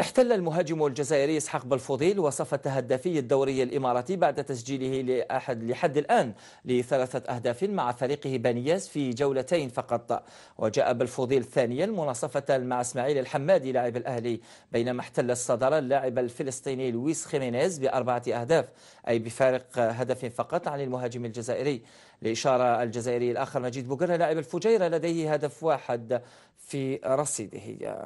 احتل المهاجم الجزائري اسحاق بالفضيل وصف هدافي الدوري الاماراتي بعد تسجيله لاحد لحد الان لثلاثه اهداف مع فريقه بنياس في جولتين فقط وجاء بالفضيل ثانيا مناصفه مع اسماعيل الحمادي لاعب الاهلي بينما احتل الصداره اللاعب الفلسطيني لويس خيمينيز باربعه اهداف اي بفارق هدف فقط عن المهاجم الجزائري لإشارة الجزائري الآخر مجيد بوغرة لاعب الفجيرة لديه هدف واحد في رصيده